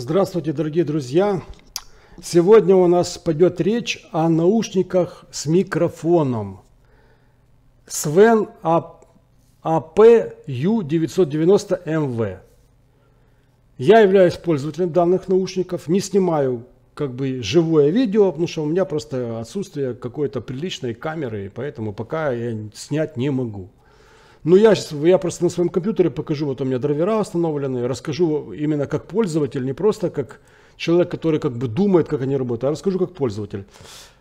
Здравствуйте, дорогие друзья! Сегодня у нас пойдет речь о наушниках с микрофоном. Sven APU990MV. А эм я являюсь пользователем данных наушников, не снимаю как бы живое видео, потому что у меня просто отсутствие какой-то приличной камеры, поэтому пока я снять не могу. Ну я, сейчас, я просто на своем компьютере покажу, вот у меня драйвера установлены, расскажу именно как пользователь, не просто как человек, который как бы думает, как они работают, а расскажу как пользователь.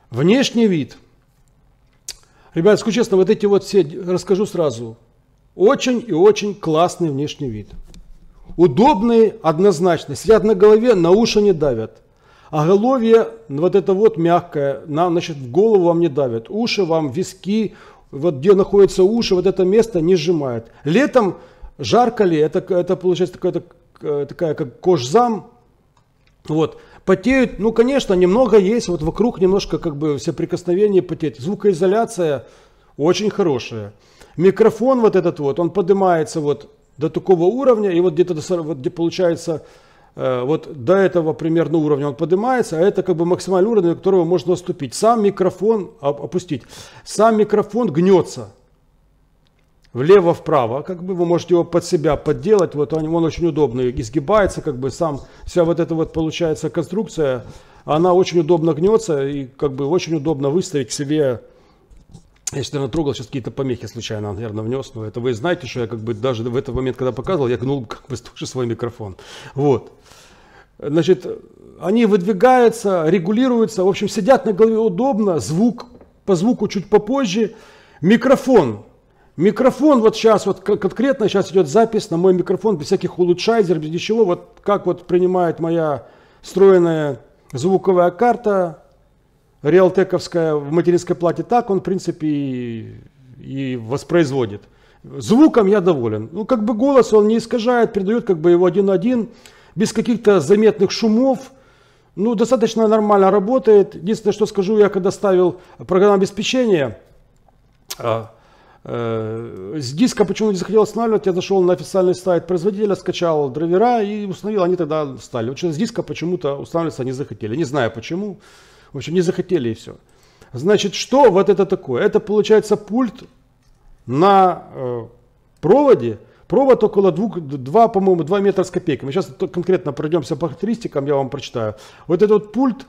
Внешний вид. Ребят, скажу честно, вот эти вот все, расскажу сразу. Очень и очень классный внешний вид. Удобные однозначно. Сидят на голове, на уши не давят. А голове вот это вот мягкое, на, значит, в голову вам не давят. Уши вам, виски, вот где находятся уши, вот это место не сжимает. Летом жарко ли, это, это получается такая, э, такая как кожзам, вот, потеют, ну, конечно, немного есть, вот вокруг немножко как бы все прикосновения потеют. Звукоизоляция очень хорошая. Микрофон вот этот вот, он поднимается вот до такого уровня, и вот где-то, вот где получается Э, вот до этого примерно уровня он поднимается, а это как бы максимальный уровень, на которого можно наступить. Сам микрофон опустить. Сам микрофон гнется влево-вправо, как бы вы можете его под себя подделать, вот он, он очень удобный, изгибается, как бы сам, вся вот эта вот получается конструкция, она очень удобно гнется и как бы очень удобно выставить себе если что-то натрогал, сейчас какие-то помехи случайно, наверное, внес. Но это вы знаете, что я как бы даже в этот момент, когда показывал, я гнул как бы тоже свой микрофон. Вот. Значит, они выдвигаются, регулируются, в общем, сидят на голове удобно, звук, по звуку чуть попозже. Микрофон. Микрофон вот сейчас, вот конкретно сейчас идет запись на мой микрофон, без всяких улучшайзеров, без ничего. Вот как вот принимает моя встроенная звуковая карта, риалтековская в материнской плате так он, в принципе, и, и воспроизводит. Звуком я доволен. Ну, как бы голос он не искажает, передает как бы его один один, без каких-то заметных шумов. Ну, достаточно нормально работает. Единственное, что скажу, я когда ставил программное обеспечение а. Э, с диска почему не захотел останавливать, я зашел на официальный сайт производителя, скачал драйвера и установил, они тогда стали. Вот с диска почему-то устанавливаться не захотели. Не знаю почему. В общем, не захотели и все. Значит, что вот это такое? Это получается пульт на э, проводе. Провод около 2, 2 по-моему, 2 метра с копейками. Сейчас конкретно пройдемся по характеристикам, я вам прочитаю. Вот этот вот пульт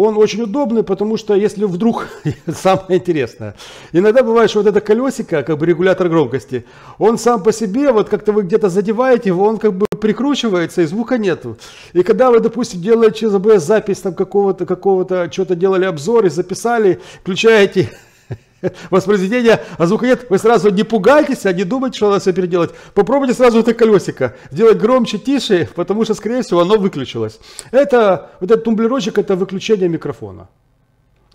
он очень удобный, потому что если вдруг, самое интересное, иногда бывает, что вот это колесико, как бы регулятор громкости, он сам по себе, вот как-то вы где-то задеваете его, он как бы прикручивается и звука нету. И когда вы, допустим, делаете через АБС запись там какого-то, какого-то, что-то делали обзор и записали, включаете воспроизведения, а звука нет, вы сразу не пугайтесь, а не думайте, что надо все переделать. Попробуйте сразу это колесико сделать громче, тише, потому что, скорее всего, оно выключилось. Это, вот этот тумблерочек, это выключение микрофона.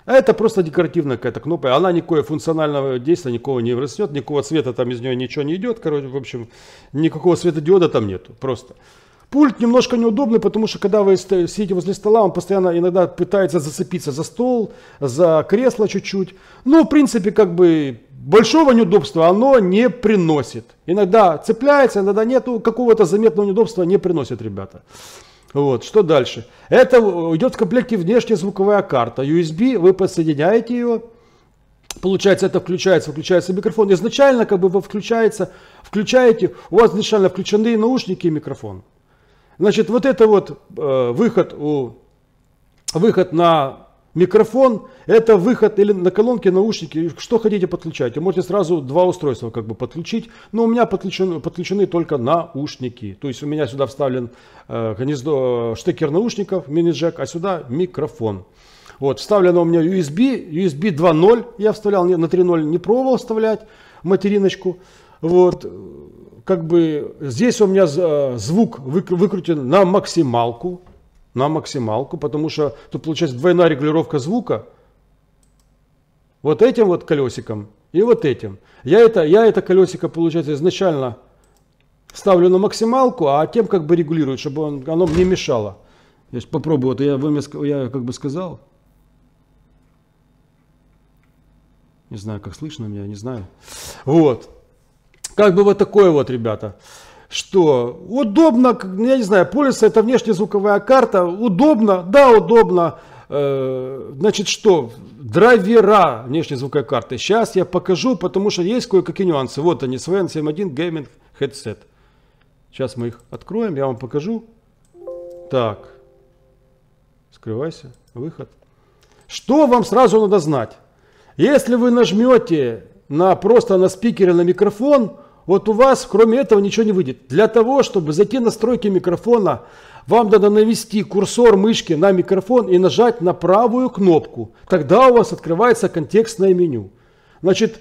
Это просто декоративная какая-то кнопка. Она никакое функционального действия никого не растет, никакого цвета там из нее ничего не идет. Короче, в общем, никакого светодиода там нету. Просто. Пульт немножко неудобный, потому что когда вы сидите возле стола, он постоянно иногда пытается зацепиться за стол, за кресло чуть-чуть. Ну, в принципе, как бы большого неудобства оно не приносит. Иногда цепляется, иногда нету какого-то заметного неудобства, не приносит, ребята. Вот, что дальше? Это идет в комплекте внешняя звуковая карта. USB, вы подсоединяете ее, Получается, это включается, выключается микрофон. Изначально, как бы вы включается, включаете, у вас изначально включены наушники и микрофон. Значит, вот это вот э, выход, у, выход на микрофон, это выход или на колонки, наушники, что хотите подключать. можете сразу два устройства как бы подключить, но у меня подключен, подключены только наушники. То есть у меня сюда вставлен э, гнездо, штекер наушников, мини-джек, а сюда микрофон. Вот, вставлено у меня USB, USB 2.0, я вставлял на 3.0, не пробовал вставлять материночку. Вот, как бы здесь у меня э, звук выкрутен на максималку, на максималку, потому что тут получается двойная регулировка звука. Вот этим вот колесиком и вот этим. Я это, я это колесико, получается, изначально ставлю на максималку, а тем как бы регулирую, чтобы он, оно мне мешало. Я попробую, вот я, я как бы сказал. Не знаю, как слышно меня, не знаю. Вот. Как бы вот такое вот, ребята. Что? Удобно, ну, я не знаю, полис это внешняя звуковая карта. Удобно, да, удобно. Э, значит, что? Драйвера внешней звуковой карты. Сейчас я покажу, потому что есть кое-какие нюансы. Вот они, SVN71 Gaming Headset. Сейчас мы их откроем, я вам покажу. Так. Скрывайся. Выход. Что вам сразу надо знать? Если вы нажмете на, просто на спикере, на микрофон, вот у вас, кроме этого, ничего не выйдет. Для того, чтобы зайти в настройки микрофона, вам надо навести курсор мышки на микрофон и нажать на правую кнопку. Тогда у вас открывается контекстное меню. Значит,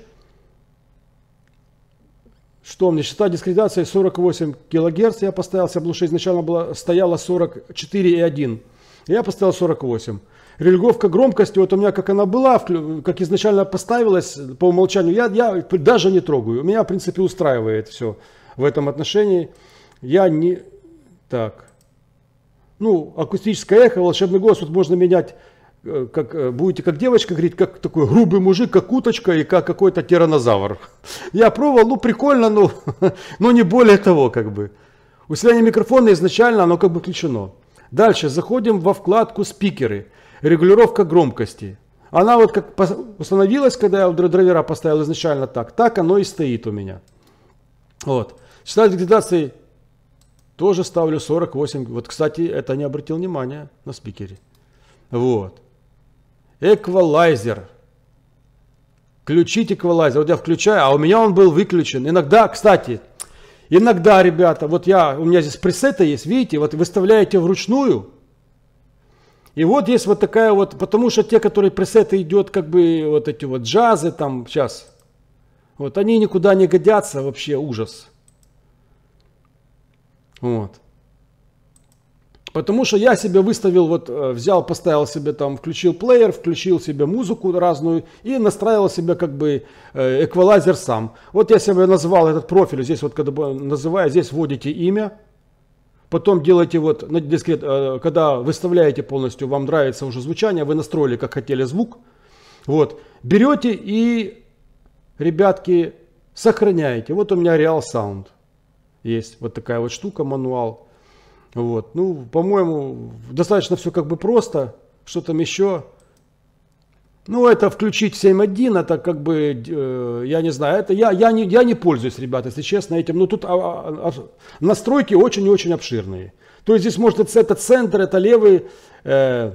что мне, частота дискредитации 48 кГц, я поставил, если обнушение изначально было, стояло 44,1, я поставил 48 регулировка громкости, вот у меня как она была, как изначально поставилась по умолчанию, я, я даже не трогаю. Меня, в принципе, устраивает все в этом отношении. Я не... Так. Ну, акустическое эхо, волшебный голос, вот можно менять э, как, э, будете как девочка говорить, как такой грубый мужик, как уточка и как какой-то тиранозавр. Я пробовал, ну прикольно, но, но не более того как бы. Усиление микрофона изначально оно как бы включено. Дальше заходим во вкладку «Спикеры». Регулировка громкости. Она вот как установилась, когда я драйвера поставил изначально так, так оно и стоит у меня. Вот. Читатель деградации тоже ставлю 48. Вот, кстати, это не обратил внимания на спикере. Вот. Эквалайзер. Включить эквалайзер. Вот я включаю, а у меня он был выключен. Иногда, кстати, Иногда, ребята, вот я, у меня здесь пресеты есть, видите, вот выставляете вручную. И вот есть вот такая вот, потому что те, которые пресеты идет, как бы вот эти вот джазы там сейчас, вот они никуда не годятся, вообще ужас. Вот. Потому что я себе выставил, вот э, взял, поставил себе там, включил плеер, включил себе музыку разную и настраивал себе как бы э, эквалайзер сам. Вот я себе назвал этот профиль, здесь вот когда называю, здесь вводите имя, потом делаете вот, на дискрет, э, когда выставляете полностью, вам нравится уже звучание, вы настроили как хотели звук, вот, берете и, ребятки, сохраняете. Вот у меня Real Sound есть, вот такая вот штука, мануал. Вот. Ну, по-моему, достаточно все как бы просто. Что там еще? Ну, это включить 7.1, это как бы, э, я не знаю, это я, я, не, я не пользуюсь, ребята, если честно, этим. Ну, тут а, а, а настройки очень и очень обширные. То есть здесь может это, это центр, это левый, э,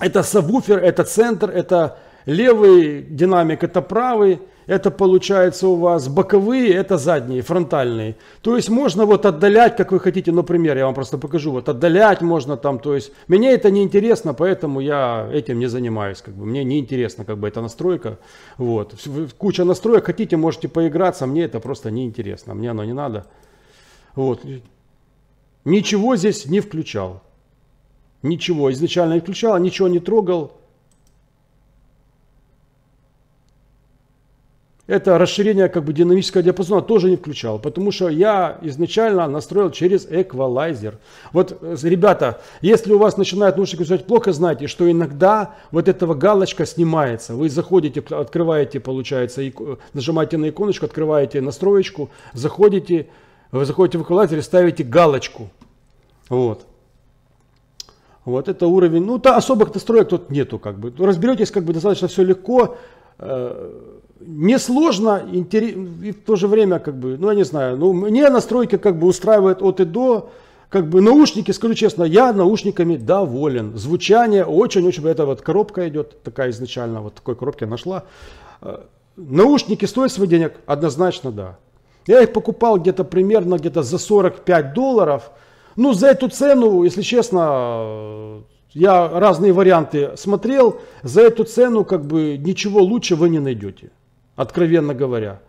это сабвуфер, это центр, это левый динамик, это правый, это получается у вас боковые, это задние, фронтальные. То есть можно вот отдалять, как вы хотите, например, я вам просто покажу, вот отдалять можно там, то есть мне это не интересно, поэтому я этим не занимаюсь, как бы мне не интересно, как бы эта настройка, вот, куча настроек, хотите, можете поиграться, мне это просто не интересно, мне оно не надо, вот, ничего здесь не включал, ничего изначально не включал, ничего не трогал, это расширение как бы динамического диапазона тоже не включал, потому что я изначально настроил через эквалайзер. Вот, э, ребята, если у вас начинает наушники звучать плохо, знайте, что иногда вот этого галочка снимается. Вы заходите, открываете, получается, нажимаете на иконочку, открываете настроечку, заходите, вы заходите в эквалайзер и ставите галочку. Вот. Вот это уровень. Ну, то особых настроек тут нету, как бы. Разберетесь, как бы достаточно все легко. Э, несложно, и в то же время, как бы, ну я не знаю, ну мне настройки как бы устраивает от и до, как бы наушники, скажу честно, я наушниками доволен. Звучание очень-очень, это вот коробка идет, такая изначально, вот такой коробки нашла. Э, наушники стоят своих денег? Однозначно да. Я их покупал где-то примерно где-то за 45 долларов. Ну, за эту цену, если честно, я разные варианты смотрел. За эту цену как бы ничего лучше вы не найдете. Откровенно говоря.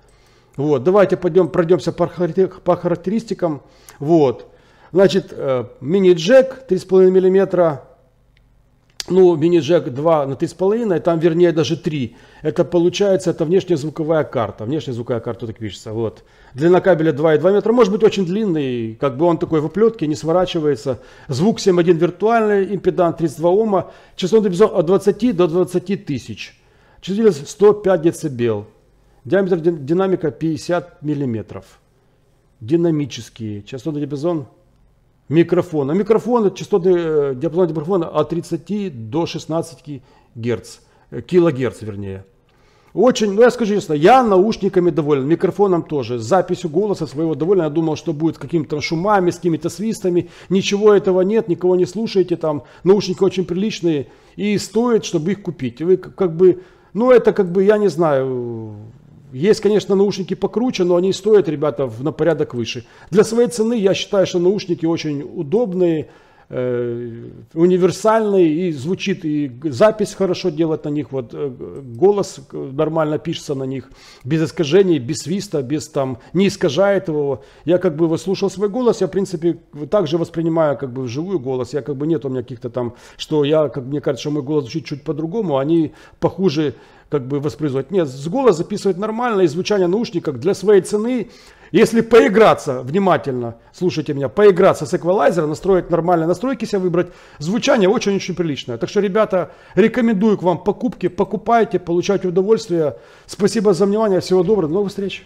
Вот, давайте пойдем, пройдемся по, характеристикам. Вот. Значит, э, мини-джек 3,5 миллиметра ну, мини-джек 2 на 3,5, там, вернее, даже 3. Это получается, это внешняя звуковая карта. Внешняя звуковая карта так пишется. Вот. Длина кабеля 2,2 метра. Может быть, очень длинный, как бы он такой в оплетке, не сворачивается. Звук 7.1 виртуальный, импедант 32 Ома. Частотный диапазон от 20 до 20 тысяч. Частотность 105 децибел. Диаметр динамика 50 миллиметров. Динамические. Частотный диапазон микрофона. Микрофон, частотный э, диапазон микрофона от 30 до 16 герц, э, килогерц вернее. Очень, ну я скажу честно, я наушниками доволен, микрофоном тоже, записью голоса своего доволен. Я думал, что будет какими-то шумами, с какими-то свистами. Ничего этого нет, никого не слушаете, там наушники очень приличные и стоит, чтобы их купить. Вы как бы, ну это как бы, я не знаю, есть, конечно, наушники покруче, но они стоят, ребята, на порядок выше. Для своей цены я считаю, что наушники очень удобные, э, универсальные и звучит и запись хорошо делать на них, вот э, голос э, нормально пишется на них, без искажений, без свиста, без там, не искажает его. Я как бы слушал свой голос, я в принципе также воспринимаю как бы вживую голос, я как бы нет у меня каких-то там, что я, как мне кажется, что мой голос звучит чуть по-другому, они похуже как бы воспроизводить. Нет, с голос записывать нормально, и звучание наушников для своей цены. Если поиграться внимательно, слушайте меня, поиграться с эквалайзера, настроить нормальные настройки себе выбрать, звучание очень-очень приличное. Так что, ребята, рекомендую к вам покупки, покупайте, получайте удовольствие. Спасибо за внимание, всего доброго, до новых встреч.